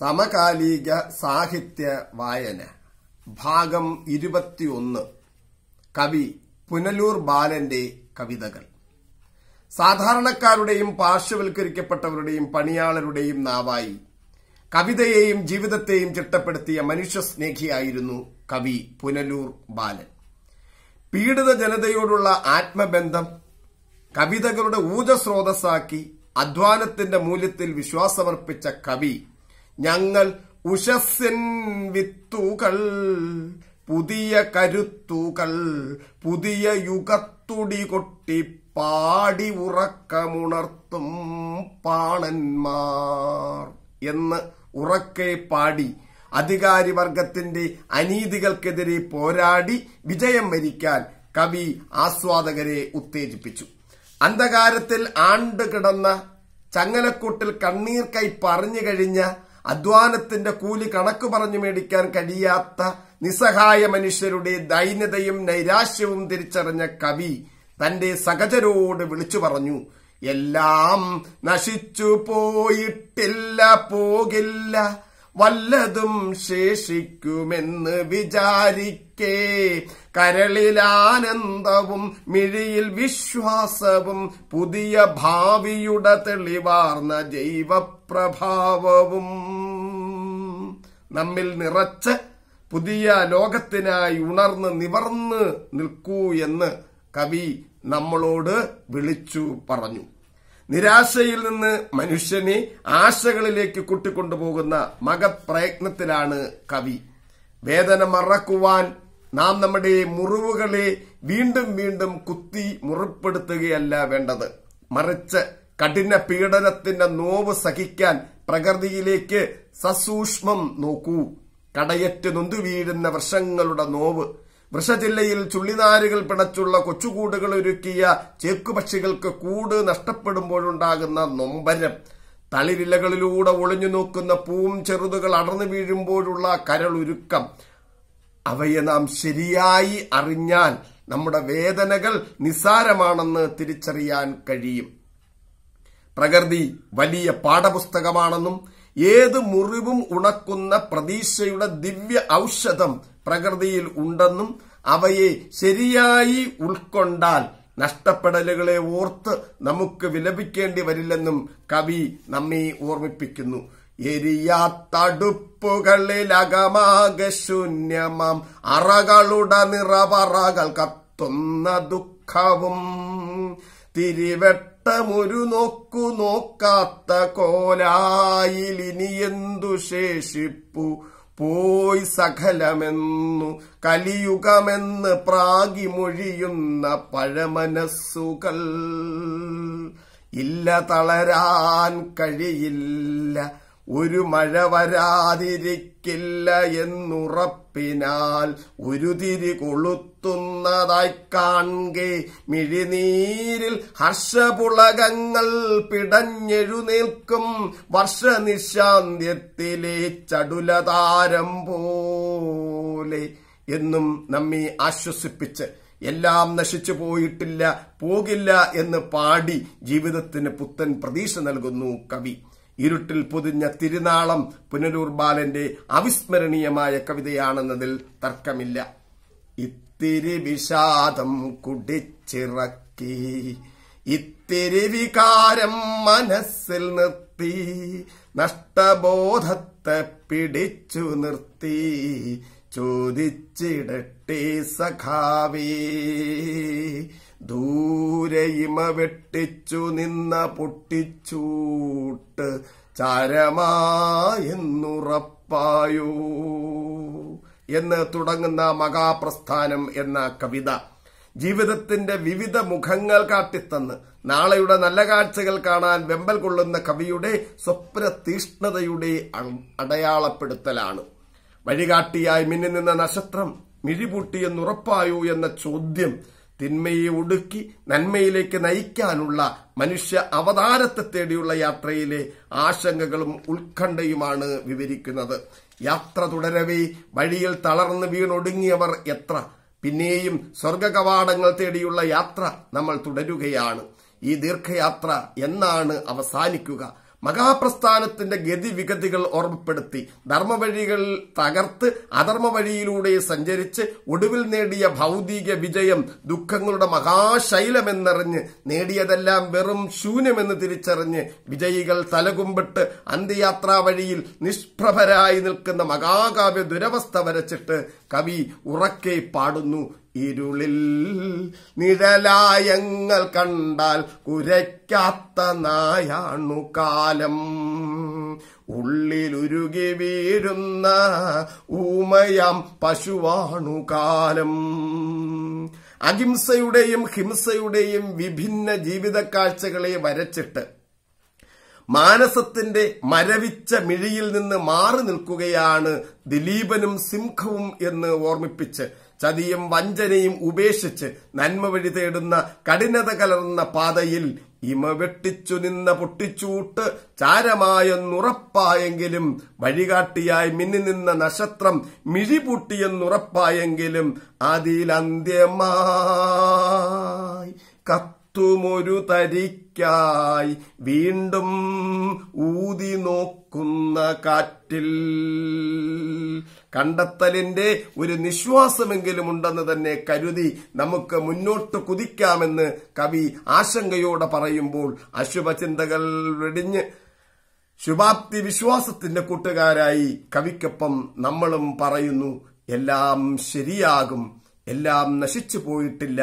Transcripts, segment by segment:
സമകാലിക സാഹിത്യ വായന ഭാഗം ഇരുപത്തിയൊന്ന് കവി പുനലൂർ ബാലന്റെ കവിതകൾ സാധാരണക്കാരുടെയും പാർശ്വവൽക്കരിക്കപ്പെട്ടവരുടെയും പണിയാളരുടെയും നാവായി കവിതയെയും ജീവിതത്തെയും ചിട്ടപ്പെടുത്തിയ മനുഷ്യസ്നേഹിയായിരുന്നു കവി പുനലൂർ ബാലൻ പീഡിത ജനതയോടുള്ള ആത്മബന്ധം കവിതകളുടെ ഊർജ്ജസ്രോതസ്സാക്കി അധ്വാനത്തിന്റെ മൂല്യത്തിൽ വിശ്വാസമർപ്പിച്ച കവി ഞങ്ങൾ ഉഷസ്സിൻ വിത്തുകൾ പുതിയ കരുത്തുകൾ പുതിയ യുഗത്തുടി കൊട്ടി പാടി ഉറക്കമുണർത്തും പാണന്മാർ എന്ന് ഉറക്കെ പാടി അധികാരിവർഗത്തിന്റെ അനീതികൾക്കെതിരെ പോരാടി വിജയം വരിക്കാൻ കവി ആസ്വാദകരെ ഉത്തേജിപ്പിച്ചു അന്ധകാരത്തിൽ ആണ്ട് കിടന്ന ചങ്ങലക്കൂട്ടിൽ കണ്ണീർക്കൈ പറഞ്ഞു കഴിഞ്ഞ അധ്വാനത്തിന്റെ കൂലി കണക്ക് പറഞ്ഞു മേടിക്കാൻ കഴിയാത്ത നിസ്സഹായ മനുഷ്യരുടെ ദൈന്യതയും നൈരാശ്യവും തിരിച്ചറിഞ്ഞ കവി തന്റെ സഹചരോട് വിളിച്ചു പറഞ്ഞു എല്ലാം നശിച്ചു പോയിട്ടില്ല പോകില്ല വല്ലതും ശേഷിക്കുമെന്ന് വിചാരിക്കേ കരളിലാനന്ദവും മിഴിയിൽ വിശ്വാസവും പുതിയ ഭാവിയുടെ തെളിവാർന്ന ജൈവപ്രഭാവവും നമ്മിൽ നിറച്ച് പുതിയ ലോകത്തിനായി ഉണർന്ന് നിവർന്ന് നിൽക്കൂ എന്ന് കവി നമ്മളോട് വിളിച്ചു പറഞ്ഞു നിരാശയിൽ നിന്ന് മനുഷ്യനെ ആശകളിലേക്ക് കൂട്ടിക്കൊണ്ടുപോകുന്ന മകപ്രയത്നത്തിലാണ് കവി വേദന മറക്കുവാൻ നാം നമ്മുടെ മുറിവുകളെ വീണ്ടും വീണ്ടും കുത്തി മുറിപ്പെടുത്തുകയല്ല വേണ്ടത് മറിച്ച് കഠിന പീഡനത്തിന്റെ നോവ് സഹിക്കാൻ പ്രകൃതിയിലേക്ക് സസൂക്ഷ്മം നോക്കൂ കടയറ്റ് നൊന്തുവീഴുന്ന വർഷങ്ങളുടെ നോവ് ജില്ലയിൽ ചുള്ളിനാരുകൾ പിണച്ചുള്ള കൊച്ചുകൂടുകൾ ഒരുക്കിയ പക്ഷികൾക്ക് കൂട് നഷ്ടപ്പെടുമ്പോഴുണ്ടാകുന്ന നൊമ്പരം തളിരിലകളിലൂടെ ഒളിഞ്ഞു നോക്കുന്ന പൂം ചെറുതുകൾ അടർന്നു വീഴുമ്പോഴുള്ള കരളുരുക്കം അവയെ നാം ശരിയായി അറിഞ്ഞാൽ നമ്മുടെ വേദനകൾ നിസ്സാരമാണെന്ന് തിരിച്ചറിയാൻ കഴിയും പ്രകൃതി വലിയ പാഠപുസ്തകമാണെന്നും ഏത് മുറിവും ഉണക്കുന്ന പ്രതീക്ഷയുടെ ദിവ്യ ഔഷധം പ്രകൃതിയിൽ ഉണ്ടെന്നും അവയെ ശരിയായി ഉൾക്കൊണ്ടാൽ നഷ്ടപ്പെടലുകളെ ഓർത്ത് നമുക്ക് വിലപിക്കേണ്ടി വരില്ലെന്നും കവി നമ്മെ ഓർമ്മിപ്പിക്കുന്നു എരിയാത്തടുപ്പുകളിലകമാകെ ശൂന്യമാം അറകളുടെ നിറപറകൾ കത്തുന്ന ദുഃഖവും തിരിവെട്ടമൊരു നോക്കു നോക്കാത്ത എന്തു ശേഷിപ്പു പോയി സകലമെന്നു കലിയുഗമെന്ന് പ്രാഗി മൊഴിയുന്ന പഴമനസ്സുകൾ ഇല്ല തളരാൻ കഴിയില്ല ഒരു മഴ വരാതിരിക്കില്ല എന്നുറപ്പിനാൽ ഉരുതിരി കൊളുത്തുന്നതായി കാണെ മിഴിനീരിൽ ഹർഷപുളകങ്ങൾ പിടഞ്ഞെഴുന്നേൽക്കും വർഷനിശാന്ത്യത്തിലെ ചടുലതാരം പോലെ എന്നും നമ്മെ ആശ്വസിപ്പിച്ച് എല്ലാം നശിച്ചു പോയിട്ടില്ല പോകില്ല എന്ന് പാടി ജീവിതത്തിന് പുത്തൻ പ്രതീക്ഷ നൽകുന്നു കവി ഇരുട്ടിൽ പൊതിഞ്ഞ തിരുനാളം പുനലൂർ ബാലന്റെ അവിസ്മരണീയമായ കവിതയാണെന്നതിൽ തർക്കമില്ല ഇത്തിരി വിഷാദം കുടിച്ചിറക്കി ഇത്തിരി വികാരം മനസ്സിൽ നിർത്തി നഷ്ടബോധത്തെ പിടിച്ചു നിർത്തി ചോദിച്ചിടട്ടെ സഖാവേ ദൂരയിമ വെട്ടിച്ചു നിന്ന പൊട്ടിച്ചൂട്ട് ചരമായെന്നുറപ്പായൂ എന്ന് തുടങ്ങുന്ന മഹാപ്രസ്ഥാനം എന്ന കവിത ജീവിതത്തിന്റെ വിവിധ മുഖങ്ങൾ കാട്ടിത്തന്ന് നാളെയുടെ നല്ല കാഴ്ചകൾ കാണാൻ വെമ്പൽ കൊള്ളുന്ന കവിയുടെ സ്വപ്ന തീഷ്ണതയുടെ അടയാളപ്പെടുത്തലാണ് വഴികാട്ടിയായി മിന്നിൽ നിന്ന നക്ഷത്രം മിഴിപൂട്ടിയെന്നുറപ്പായു എന്ന ചോദ്യം തിന്മയെ ഒടുക്കി നന്മയിലേക്ക് നയിക്കാനുള്ള മനുഷ്യ അവതാരത്തെ തേടിയുള്ള യാത്രയിലെ ആശങ്കകളും ഉത്കണ്ഠയുമാണ് വിവരിക്കുന്നത് യാത്ര തുടരവേ വഴിയിൽ തളർന്ന് വീണൊടുങ്ങിയവർ എത്ര പിന്നെയും സ്വർഗകവാടങ്ങൾ തേടിയുള്ള യാത്ര നമ്മൾ തുടരുകയാണ് ഈ ദീർഘയാത്ര എന്നാണ് അവസാനിക്കുക മഹാപ്രസ്ഥാനത്തിന്റെ ഗതിവിഗതികൾ ഓർമ്മപ്പെടുത്തി ധർമ്മവഴികൾ തകർത്ത് അധർമ്മ വഴിയിലൂടെ സഞ്ചരിച്ച് ഒടുവിൽ നേടിയ ഭൗതിക വിജയം ദുഃഖങ്ങളുടെ മഹാശൈലമെന്നറിഞ്ഞ് നേടിയതെല്ലാം വെറും ശൂന്യമെന്ന് തിരിച്ചറിഞ്ഞ് വിജയികൾ തലകുമ്പിട്ട് അന്ത്യയാത്രാ വഴിയിൽ നിഷ്പ്രഭരായി നിൽക്കുന്ന മഹാകാവ്യ ദുരവസ്ഥ വരച്ചിട്ട് കവി ഉറക്കെ പാടുന്നു ഇരുളിൽ നിഴലായങ്ങൾ കണ്ടാൽ കുരയ്ക്കാത്ത നായാണു കാലം ഉള്ളിലുരുകി വീഴുന്ന ഊമയാം പശുവാണു കാലം അഹിംസയുടെയും ഹിംസയുടെയും വിഭിന്ന ജീവിത കാഴ്ചകളെ വരച്ചിട്ട് മാനസത്തിന്റെ മരവിച്ച മിഴിയിൽ നിന്ന് മാറി നിൽക്കുകയാണ് ദിലീപനും സിംഹവും എന്ന് ഓർമ്മിപ്പിച്ച് ചതിയും വഞ്ചനയും ഉപേക്ഷിച്ച് നന്മ വഴി തേടുന്ന കഠിനത കലർന്ന പാതയിൽ ഇമ വെട്ടിച്ചു നിന്ന പൊട്ടിച്ചൂട്ട് ചാരമായെന്നുറപ്പായെങ്കിലും വഴികാട്ടിയായി മിന്നി നിന്ന നക്ഷത്രം മിഴിപൂട്ടിയെന്നുറപ്പായെങ്കിലും അതിലന്ത്യമായി കത്തുമൊരു തരിക്കായി വീണ്ടും ഊതി നോക്കുന്ന കാറ്റിൽ കണ്ടെത്തലിന്റെ ഒരു നിശ്വാസമെങ്കിലും ഉണ്ടെന്ന് തന്നെ കരുതി നമുക്ക് മുന്നോട്ട് കുതിക്കാമെന്ന് കവി ആശങ്കയോടെ പറയുമ്പോൾ അശുഭചിന്തകൾ വെടിഞ്ഞ് ശുഭാപ്തി വിശ്വാസത്തിന്റെ കൂട്ടുകാരായി കവിക്കൊപ്പം നമ്മളും പറയുന്നു എല്ലാം ശരിയാകും എല്ലാം നശിച്ചു പോയിട്ടില്ല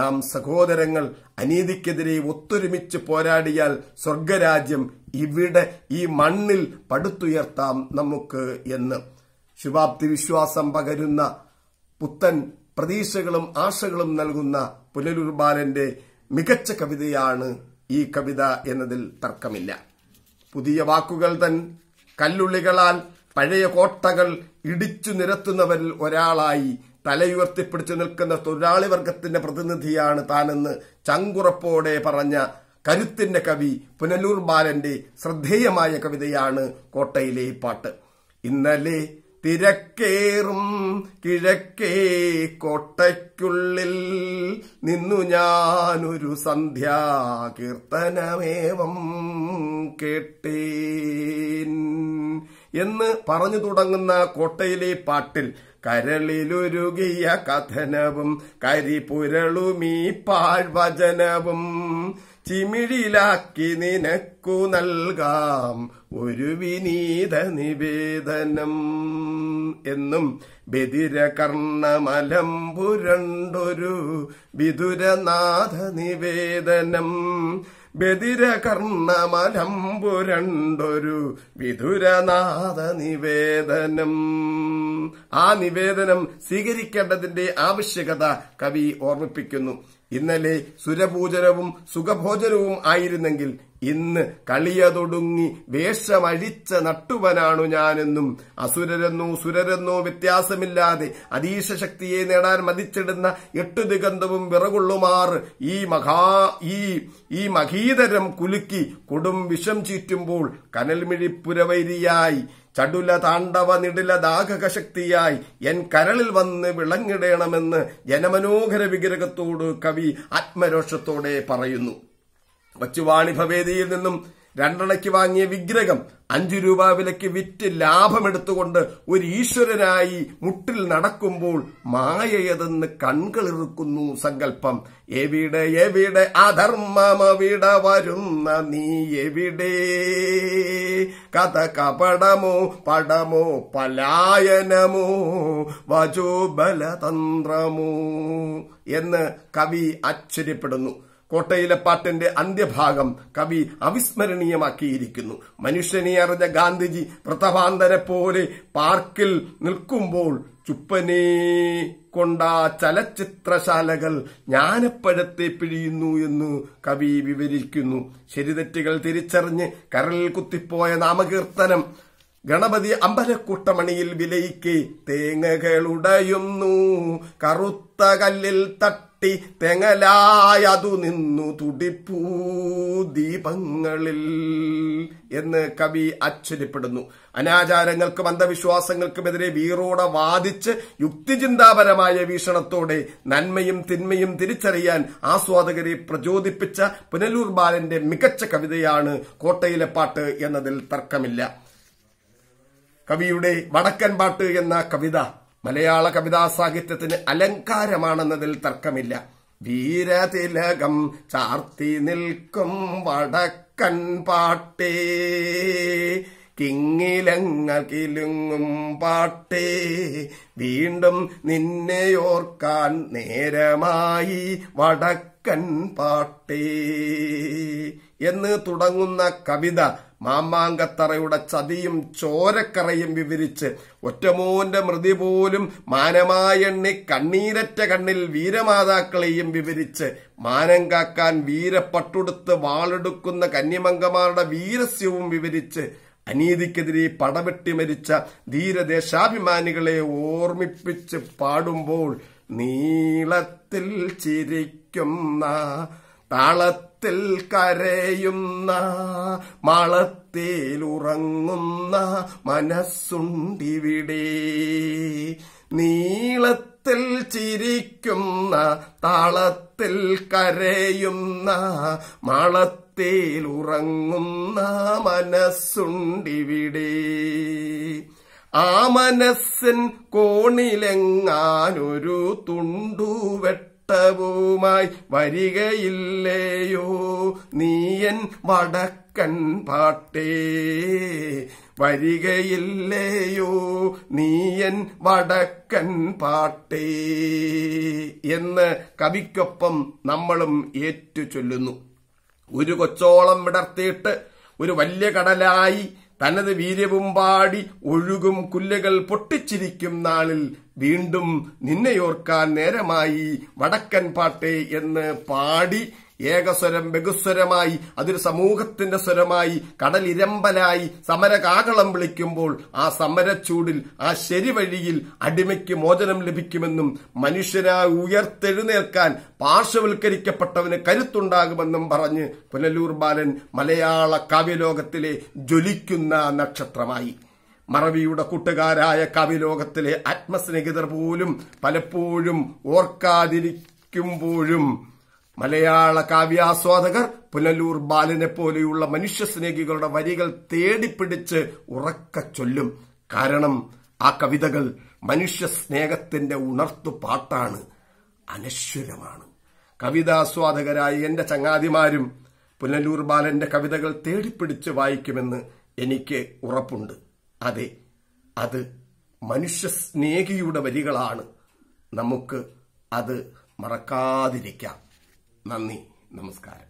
നാം സഹോദരങ്ങൾ അനീതിക്കെതിരെ ഒത്തൊരുമിച്ച് പോരാടിയാൽ സ്വർഗരാജ്യം ഇവിടെ ഈ മണ്ണിൽ പടുത്തുയർത്താം നമുക്ക് എന്ന് ശുഭാപ്തി വിശ്വാസം പകരുന്ന പുത്തൻ പ്രതീക്ഷകളും ആശകളും നൽകുന്ന പുനലൂർ ബാലന്റെ മികച്ച കവിതയാണ് ഈ കവിത എന്നതിൽ തർക്കമില്ല പുതിയ വാക്കുകൾ തൻ കല്ലുള്ളികളാൽ പഴയ കോട്ടകൾ ഇടിച്ചു നിരത്തുന്നവരിൽ ഒരാളായി തലയുയർത്തിപ്പിടിച്ചു നിൽക്കുന്ന തൊഴിലാളി വർഗത്തിന്റെ പ്രതിനിധിയാണ് താനെന്ന് ചങ്കുറപ്പോടെ പറഞ്ഞ കരുത്തിന്റെ കവി പുനലൂർ ബാലന്റെ ശ്രദ്ധേയമായ കവിതയാണ് കോട്ടയിലെ പാട്ട് ഇന്നലെ തിരക്കേറും കിഴക്കേ കോട്ടയ്ക്കുള്ളിൽ നിന്നു ഞാനൊരു സന്ധ്യാകീർത്തനമേവം കേട്ടേൻ എന്ന് പറഞ്ഞു തുടങ്ങുന്ന കോട്ടയിലെ പാട്ടിൽ കരളിലൊരുകിയ കഥനവും കരിപുരളുമീ പാഴ്വചനവും ചിമിഴിലാക്കി നിനക്കു നൽകാം ഒരു വിനീത നിവേദനം എന്നും കർണമലം പുരണ്ടൊരു വിദുരനാഥ നിവേദനം കർണമലം പുരണ്ടൊരു വിദുരനാഥ നിവേദനം ആ നിവേദനം സ്വീകരിക്കേണ്ടതിന്റെ ആവശ്യകത കവി ഓർമ്മിപ്പിക്കുന്നു ഇന്നലെ സുരഭൂജനവും സുഖഭോജനവും ആയിരുന്നെങ്കിൽ ഇന്ന് കളിയതൊടുങ്ങി വേഷമഴിച്ച നട്ടുവനാണു ഞാനെന്നും അസുരരെന്നോ സുരരെന്നോ വ്യത്യാസമില്ലാതെ അതീശ ശക്തിയെ നേടാൻ മതിച്ചിടുന്ന എട്ടു ദിഗന്ധവും വിറകുള്ളുമാർ ഈ മഹാ ഈ ഈ മഹീതരം കുലുക്കി കൊടും വിഷം ചീറ്റുമ്പോൾ കനൽമിഴിപ്പുരവൈരിയായി ചടുല താണ്ഡവ നിടില ദാഹകശക്തിയായി എൻ കരളിൽ വന്ന് വിളങ്ങിടേണമെന്ന് ജനമനോഹര വിഗ്രഹത്തോട് കവി ആത്മരോഷത്തോടെ പറയുന്നു വച്ചുവാണി ഭവേദിയിൽ നിന്നും രണ്ടണയ്ക്ക് വാങ്ങിയ വിഗ്രഹം അഞ്ചു രൂപ വിലയ്ക്ക് വിറ്റ് ലാഭമെടുത്തുകൊണ്ട് ഒരു ഈശ്വരനായി മുട്ടിൽ നടക്കുമ്പോൾ മായയതെന്ന് കൺകളിറുക്കുന്നു സങ്കല്പം എവിടെ എവിടെ അധർമ്മമവിട വരുന്ന നീ എവിടെ കഥ കപടമോ പടമോ പലായനമോ വജോ ബലതന്ത്രമോ എന്ന് കവി ആശ്ചര്യപ്പെടുന്നു കോട്ടയിലെ പാട്ടിന്റെ അന്ത്യഭാഗം കവി അവിസ്മരണീയമാക്കിയിരിക്കുന്നു മനുഷ്യനെ അറിഞ്ഞ ഗാന്ധിജി പ്രതഭാന്തരെ പോലെ പാർക്കിൽ നിൽക്കുമ്പോൾ ചുപ്പനെ കൊണ്ട ചലച്ചിത്രശാലകൾ ജ്ഞാനപ്പഴത്തെ പിഴിയുന്നു എന്ന് കവി വിവരിക്കുന്നു ശരിതെറ്റുകൾ തിരിച്ചറിഞ്ഞ് കരൽ കുത്തിപ്പോയ നാമകീർത്തനം ഗണപതി അമ്പലക്കൂട്ടമണിയിൽ വിലയിക്കെ തേങ്ങകളുടയുന്നു കറുത്ത കല്ലിൽ തട്ട തട്ടി തെങ്ങലായതു നിന്നു തുടിപ്പൂ ദീപങ്ങളിൽ എന്ന് കവി അച്ഛനിപ്പെടുന്നു അനാചാരങ്ങൾക്കും അന്ധവിശ്വാസങ്ങൾക്കുമെതിരെ വീറോടെ വാദിച്ച് യുക്തിചിന്താപരമായ വീക്ഷണത്തോടെ നന്മയും തിന്മയും തിരിച്ചറിയാൻ ആസ്വാദകരെ പ്രചോദിപ്പിച്ച പുനലൂർ ബാലന്റെ മികച്ച കവിതയാണ് കോട്ടയിലെ പാട്ട് എന്നതിൽ തർക്കമില്ല കവിയുടെ വടക്കൻ പാട്ട് എന്ന കവിത മലയാള കവിതാ സാഹിത്യത്തിന് അലങ്കാരമാണെന്നതിൽ തർക്കമില്ല വീരതിലകം ചാർത്തി നിൽക്കും വടക്കൻ പാട്ടേ കിങ്ങിലങ്ങൾ കിലുങ്ങും പാട്ടേ വീണ്ടും നിന്നെയോർക്കാൻ നേരമായി വടക്കൻ പാട്ടേ എന്ന് തുടങ്ങുന്ന കവിത മാമാങ്കത്തറയുടെ ചതിയും ചോരക്കറയും വിവരിച്ച് ഒറ്റമോന്റെ മൃതി പോലും മാനമായെണ്ണി കണ്ണീരറ്റ കണ്ണിൽ വീരമാതാക്കളെയും വിവരിച്ച് മാനം കാക്കാൻ വീരപ്പട്ടുടുത്ത് വാളെടുക്കുന്ന കന്യമംഗമാരുടെ വീരസ്യവും വിവരിച്ച് അനീതിക്കെതിരെ പടവെട്ടി മരിച്ച ധീരദേശാഭിമാനികളെ ഓർമ്മിപ്പിച്ച് പാടുമ്പോൾ നീളത്തിൽ ചിരിക്കുന്ന താളത്തിൽ കരയുന്ന മാളത്തിലുറങ്ങുന്ന മനസ്സുണ്ടിവിടെ നീളത്തിൽ ചിരിക്കുന്ന താളത്തിൽ കരയുന്ന മാളത്തിലുറങ്ങുന്ന മനസ്സുണ്ടിവിടെ ആ മനസ്സിൻ കോണിലെങ്ങാനൊരു തുണ്ടുവെട്ട നഷ്ടവുമായി വരികയില്ലേയോ നീയൻ വടക്കൻ പാട്ടേ വരികയില്ലേയോ നീയൻ വടക്കൻ പാട്ടേ എന്ന് കവിക്കൊപ്പം നമ്മളും ഏറ്റു ചൊല്ലുന്നു ഒരു കൊച്ചോളം വിടർത്തിയിട്ട് ഒരു വലിയ കടലായി തനത് വീര്യവും പാടി ഒഴുകും കുല്ലുകൾ പൊട്ടിച്ചിരിക്കും നാളിൽ വീണ്ടും നിന്നെയോർക്കാൻ നേരമായി വടക്കൻ പാട്ടേ എന്ന് പാടി ഏകസ്വരം ബഹുസ്വരമായി അതൊരു സമൂഹത്തിന്റെ സ്വരമായി കടലിരമ്പലായി സമരകാകളം വിളിക്കുമ്പോൾ ആ സമരച്ചൂടിൽ ആ ശരി വഴിയിൽ അടിമയ്ക്ക് മോചനം ലഭിക്കുമെന്നും മനുഷ്യരായി ഉയർത്തെഴുന്നേൽക്കാൻ പാർശ്വവൽക്കരിക്കപ്പെട്ടവന് കരുത്തുണ്ടാകുമെന്നും പറഞ്ഞ് പുനലൂർ ബാലൻ മലയാള കാവ്യലോകത്തിലെ ജ്വലിക്കുന്ന നക്ഷത്രമായി മറവിയുടെ കൂട്ടുകാരായ കവിലോകത്തിലെ ആത്മസ്നേഹിതർ പോലും പലപ്പോഴും ഓർക്കാതിരിക്കുമ്പോഴും മലയാള കാവ്യാസ്വാദകർ പുനലൂർ ബാലനെ പോലെയുള്ള മനുഷ്യസ്നേഹികളുടെ വരികൾ തേടിപ്പിടിച്ച് ഉറക്ക ചൊല്ലും കാരണം ആ കവിതകൾ മനുഷ്യ സ്നേഹത്തിന്റെ ഉണർത്തു പാട്ടാണ് അനശ്വരമാണ് കവിതാസ്വാദകരായ എന്റെ ചങ്ങാതിമാരും പുനലൂർ ബാലന്റെ കവിതകൾ തേടിപ്പിടിച്ച് വായിക്കുമെന്ന് എനിക്ക് ഉറപ്പുണ്ട് അതെ അത് മനുഷ്യ സ്നേഹിയുടെ വരികളാണ് നമുക്ക് അത് മറക്കാതിരിക്കാം നന്ദി നമസ്കാരം